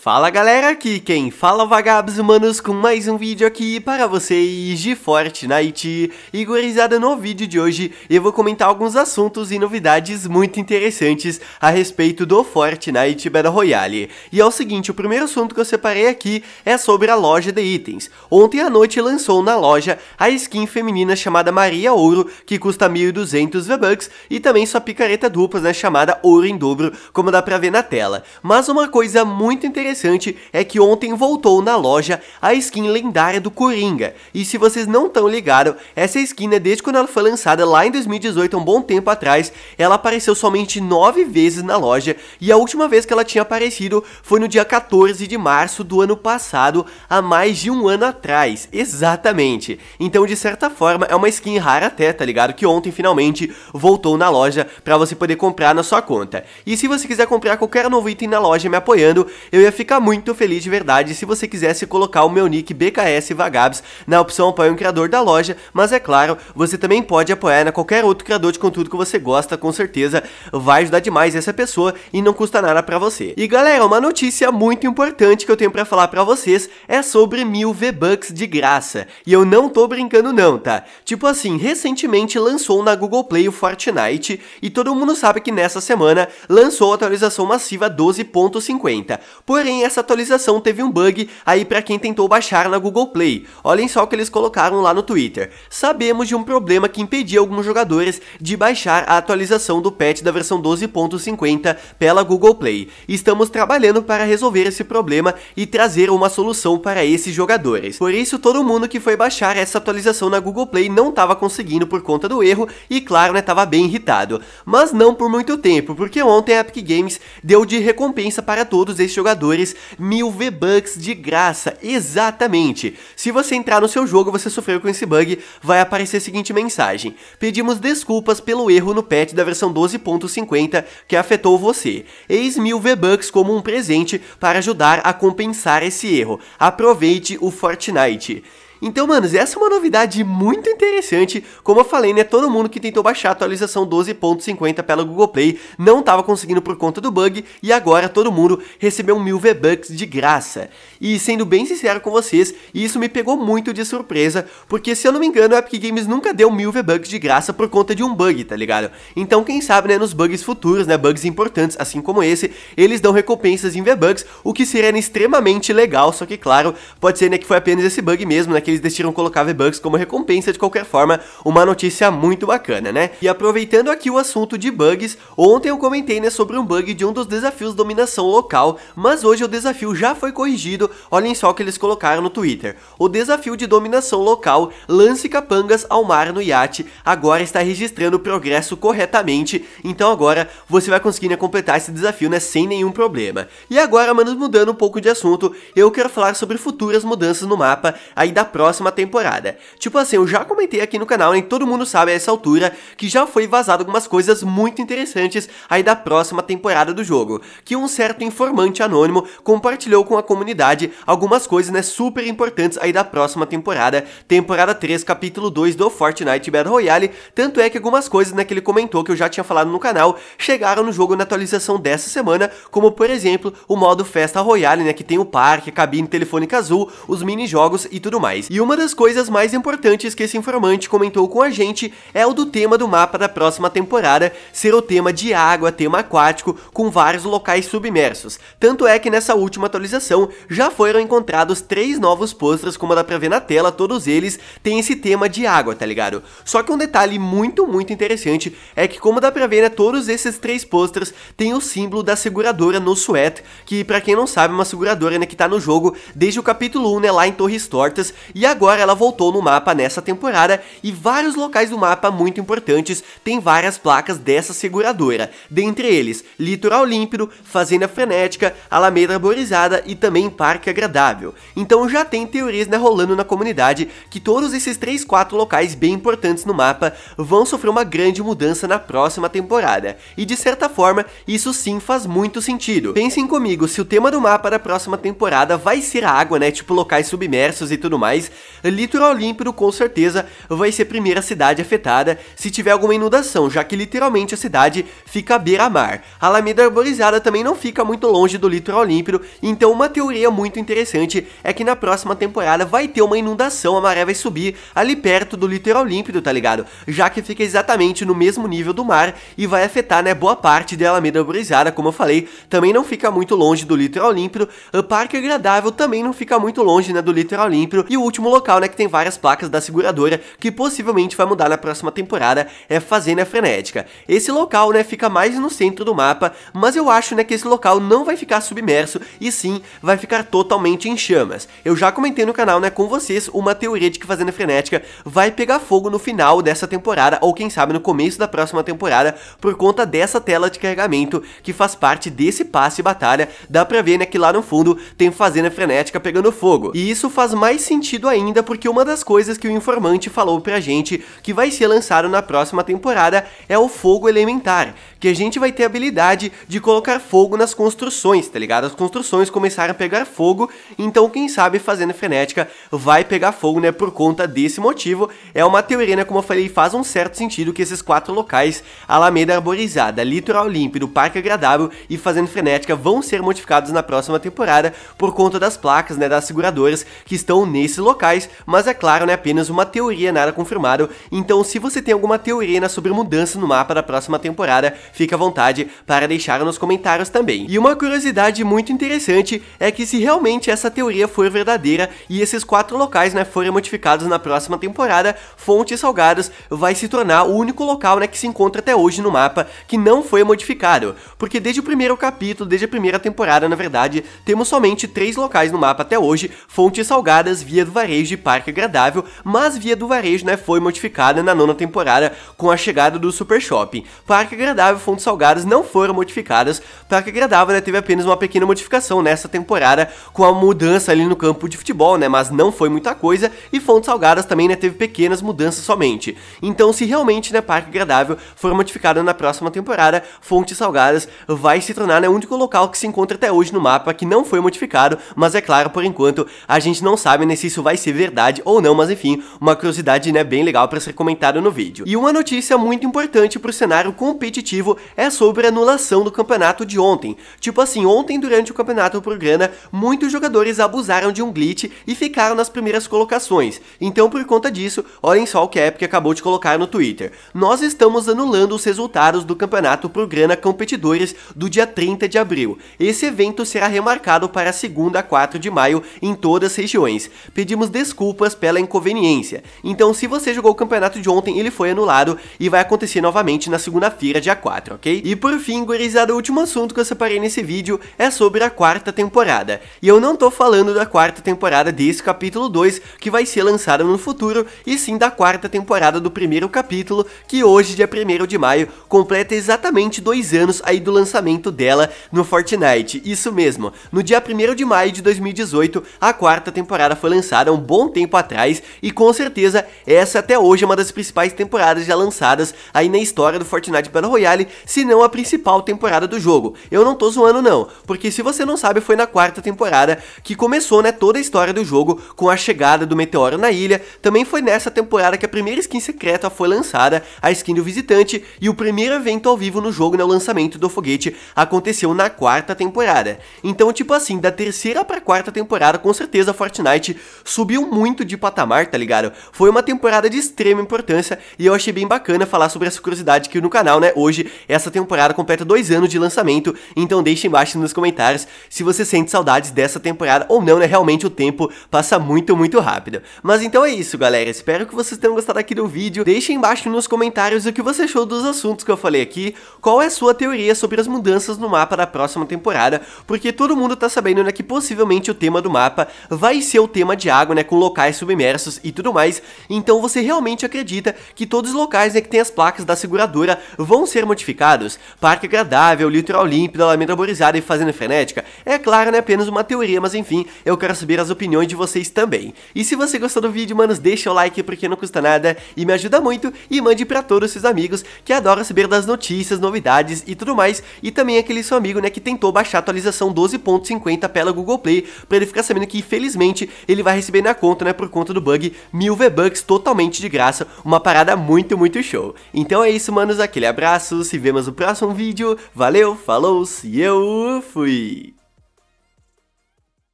Fala galera, aqui quem fala é vagabos humanos com mais um vídeo aqui para vocês de Fortnite E gurizada, no vídeo de hoje eu vou comentar alguns assuntos e novidades muito interessantes a respeito do Fortnite Battle Royale E é o seguinte, o primeiro assunto que eu separei aqui é sobre a loja de itens Ontem à noite lançou na loja a skin feminina chamada Maria Ouro, que custa 1.200 V-Bucks E também sua picareta dupla, né, chamada Ouro em Dobro, como dá pra ver na tela Mas uma coisa muito interessante interessante é que ontem voltou na loja a skin lendária do Coringa. E se vocês não estão ligados, essa skin, né, desde quando ela foi lançada lá em 2018, um bom tempo atrás, ela apareceu somente 9 vezes na loja. E a última vez que ela tinha aparecido foi no dia 14 de março do ano passado, há mais de um ano atrás. Exatamente. Então, de certa forma, é uma skin rara até, tá ligado? Que ontem finalmente voltou na loja para você poder comprar na sua conta. E se você quiser comprar qualquer novo item na loja me apoiando, eu ia ficar muito feliz de verdade se você quisesse colocar o meu nick BKS Vagabs na opção apoiar um criador da loja, mas é claro, você também pode apoiar na né, qualquer outro criador de conteúdo que você gosta, com certeza vai ajudar demais essa pessoa e não custa nada para você. E galera, uma notícia muito importante que eu tenho para falar para vocês é sobre mil V-Bucks de graça. E eu não tô brincando não, tá? Tipo assim, recentemente lançou na Google Play o Fortnite e todo mundo sabe que nessa semana lançou a atualização massiva 12.50. Por Porém, essa atualização teve um bug aí para quem tentou baixar na Google Play. Olhem só o que eles colocaram lá no Twitter. Sabemos de um problema que impedia alguns jogadores de baixar a atualização do patch da versão 12.50 pela Google Play. Estamos trabalhando para resolver esse problema e trazer uma solução para esses jogadores. Por isso, todo mundo que foi baixar essa atualização na Google Play não estava conseguindo por conta do erro e, claro, né, estava bem irritado. Mas não por muito tempo, porque ontem a Epic Games deu de recompensa para todos esses jogadores jogadores mil V-Bucks de graça, exatamente. Se você entrar no seu jogo e você sofreu com esse bug, vai aparecer a seguinte mensagem. Pedimos desculpas pelo erro no patch da versão 12.50 que afetou você. Eis mil V-Bucks como um presente para ajudar a compensar esse erro. Aproveite o Fortnite. Então, manos, essa é uma novidade muito interessante. Como eu falei, né, todo mundo que tentou baixar a atualização 12.50 pela Google Play não estava conseguindo por conta do bug e agora todo mundo recebeu mil V-Bucks de graça. E sendo bem sincero com vocês, isso me pegou muito de surpresa, porque se eu não me engano, a Epic Games nunca deu mil V-Bucks de graça por conta de um bug, tá ligado? Então, quem sabe, né, nos bugs futuros, né, bugs importantes, assim como esse, eles dão recompensas em V-Bucks, o que seria extremamente legal, só que claro, pode ser né, que foi apenas esse bug mesmo, né, que eles decidiram colocar V-Bucks como recompensa, de qualquer forma, uma notícia muito bacana, né? E aproveitando aqui o assunto de bugs, ontem eu comentei, né, sobre um bug de um dos desafios de dominação local, mas hoje o desafio já foi corrigido, olhem só o que eles colocaram no Twitter. O desafio de dominação local, lance capangas ao mar no iate, agora está registrando o progresso corretamente, então agora você vai conseguir né, completar esse desafio, né, sem nenhum problema. E agora, manos, mudando um pouco de assunto, eu quero falar sobre futuras mudanças no mapa aí da próxima temporada. Tipo assim, eu já comentei aqui no canal, nem todo mundo sabe a essa altura, que já foi vazado algumas coisas muito interessantes aí da próxima temporada do jogo, que um certo informante anônimo compartilhou com a comunidade algumas coisas, né, super importantes aí da próxima temporada, temporada 3, capítulo 2 do Fortnite Battle Royale, tanto é que algumas coisas, né, que ele comentou que eu já tinha falado no canal, chegaram no jogo na atualização dessa semana, como por exemplo, o modo Festa Royale, né, que tem o parque, cabine telefônica azul, os mini jogos e tudo mais. E uma das coisas mais importantes que esse informante comentou com a gente é o do tema do mapa da próxima temporada ser o tema de água, tema aquático, com vários locais submersos. Tanto é que nessa última atualização já foram encontrados três novos posters, como dá pra ver na tela, todos eles têm esse tema de água, tá ligado? Só que um detalhe muito, muito interessante é que, como dá pra ver, né, todos esses três posters têm o símbolo da seguradora no suéter, que para quem não sabe, é uma seguradora né, que tá no jogo desde o capítulo 1, né, lá em Torres Tortas, e agora ela voltou no mapa nessa temporada e vários locais do mapa muito importantes têm várias placas dessa seguradora, dentre eles Litoral Límpido, Fazenda Frenética, Alameda Arborizada e também Parque Agradável. Então já tem teorias né, rolando na comunidade que todos esses 3, 4 locais bem importantes no mapa vão sofrer uma grande mudança na próxima temporada, e de certa forma isso sim faz muito sentido. Pensem comigo, se o tema do mapa da próxima temporada vai ser a água, né, tipo locais submersos e tudo mais, Litoral Límpido com certeza vai ser a primeira cidade afetada se tiver alguma inundação, já que literalmente a cidade fica à beira-mar. A Alameda Arborizada também não fica muito longe do Litoral Límpido, então uma teoria muito interessante é que na próxima temporada vai ter uma inundação, a maré vai subir ali perto do Litoral Límpido, tá ligado? Já que fica exatamente no mesmo nível do mar e vai afetar, né, boa parte da Alameda Arborizada, como eu falei, também não fica muito longe do Litoral Límpido, o Parque Agradável também não fica muito longe, né, do Litoral Límpido, e o último último local, né, que tem várias placas da seguradora, que possivelmente vai mudar na próxima temporada, é Fazenda Frenética. Esse local, né, fica mais no centro do mapa, mas eu acho, né, que esse local não vai ficar submerso, e sim, vai ficar totalmente em chamas. Eu já comentei no canal, né, com vocês, uma teoria de que Fazenda Frenética vai pegar fogo no final dessa temporada, ou quem sabe no começo da próxima temporada, por conta dessa tela de carregamento que faz parte desse passe batalha, dá pra ver, né, que lá no fundo tem Fazenda Frenética pegando fogo. E isso faz mais sentido ainda, porque uma das coisas que o informante falou pra gente que vai ser lançado na próxima temporada é o fogo elementar, que a gente vai ter a habilidade de colocar fogo nas construções, tá ligado? As construções começaram a pegar fogo, então quem sabe fazendo frenética vai pegar fogo, né, por conta desse motivo. É uma teoria, né, como eu falei, faz um certo sentido que esses quatro locais, Alameda Arborizada, Litoral Límpido, Parque Agradável e Fazendo Frenética vão ser modificados na próxima temporada por conta das placas, né, das seguradoras que estão nesse local locais, mas é claro, né, apenas uma teoria, nada confirmado. Então, se você tem alguma teoria né, sobre mudança no mapa da próxima temporada, fica à vontade para deixar nos comentários também. E uma curiosidade muito interessante é que se realmente essa teoria for verdadeira e esses quatro locais, né, forem modificados na próxima temporada, Fontes Salgadas vai se tornar o único local, né, que se encontra até hoje no mapa que não foi modificado, porque desde o primeiro capítulo, desde a primeira temporada, na verdade, temos somente três locais no mapa até hoje, Fontes Salgadas, Via do Varejo varejo de parque agradável, mas Via do Varejo né, foi modificada na nona temporada com a chegada do Super Shopping. Parque Agradável e Fontes Salgadas não foram modificadas, Parque Agradável né, teve apenas uma pequena modificação nessa temporada com a mudança ali no campo de futebol, né, mas não foi muita coisa, e Fontes Salgadas também né, teve pequenas mudanças somente. Então se realmente né, Parque Agradável for modificado na próxima temporada, Fontes Salgadas vai se tornar né, o único local que se encontra até hoje no mapa que não foi modificado, mas é claro, por enquanto, a gente não sabe né, se isso vai ser verdade ou não, mas enfim, uma curiosidade né, bem legal para ser comentada no vídeo. E uma notícia muito importante para o cenário competitivo é sobre a anulação do campeonato de ontem. Tipo assim, ontem durante o campeonato pro grana, muitos jogadores abusaram de um glitch e ficaram nas primeiras colocações. Então por conta disso, olhem só o que a Epic acabou de colocar no Twitter. Nós estamos anulando os resultados do campeonato pro grana competidores do dia 30 de abril. Esse evento será remarcado para segunda a 4 de maio em todas as regiões. Pedimos pedimos desculpas pela inconveniência. Então, se você jogou o campeonato de ontem, ele foi anulado e vai acontecer novamente na segunda-feira, dia 4, ok? E por fim, gurizada, o último assunto que eu separei nesse vídeo é sobre a quarta temporada. E eu não tô falando da quarta temporada desse capítulo 2, que vai ser lançada no futuro, e sim da quarta temporada do primeiro capítulo, que hoje, dia 1 de maio, completa exatamente dois anos aí do lançamento dela no Fortnite. Isso mesmo, no dia 1 de maio de 2018, a quarta temporada foi lançada lançada um bom tempo atrás e com certeza essa até hoje é uma das principais temporadas já lançadas aí na história do Fortnite Battle Royale, se não a principal temporada do jogo. Eu não tô zoando não, porque se você não sabe foi na quarta temporada que começou né, toda a história do jogo com a chegada do meteoro na ilha, também foi nessa temporada que a primeira skin secreta foi lançada, a skin do visitante e o primeiro evento ao vivo no jogo, né, o lançamento do foguete aconteceu na quarta temporada. Então tipo assim, da terceira pra quarta temporada com certeza Fortnite subiu muito de patamar, tá ligado? Foi uma temporada de extrema importância e eu achei bem bacana falar sobre essa curiosidade aqui no canal, né? Hoje, essa temporada completa dois anos de lançamento, então deixa embaixo nos comentários se você sente saudades dessa temporada ou não, né? Realmente o tempo passa muito, muito rápido. Mas então é isso, galera. Espero que vocês tenham gostado aqui do vídeo. Deixa embaixo nos comentários o que você achou dos assuntos que eu falei aqui, qual é a sua teoria sobre as mudanças no mapa da próxima temporada, porque todo mundo tá sabendo, né, que possivelmente o tema do mapa vai ser o tema de água né, com locais submersos e tudo mais, então você realmente acredita que todos os locais né, que tem as placas da seguradora vão ser modificados? Parque agradável, litoral límpido, alameda arborizada e fazenda frenética? É claro, né, apenas uma teoria, mas enfim, eu quero saber as opiniões de vocês também. E se você gostou do vídeo, manos, deixa o like porque não custa nada e me ajuda muito e mande para todos seus amigos que adoram saber das notícias, novidades e tudo mais, e também aquele seu amigo, né, que tentou baixar a atualização 12.50 pela Google Play, para ele ficar sabendo que, felizmente ele vai receber bem na conta, né? Por conta do bug, mil V-Bucks totalmente de graça, uma parada muito, muito show. Então é isso, manos, aquele abraço, se vemos no próximo vídeo, valeu, falou, se eu fui!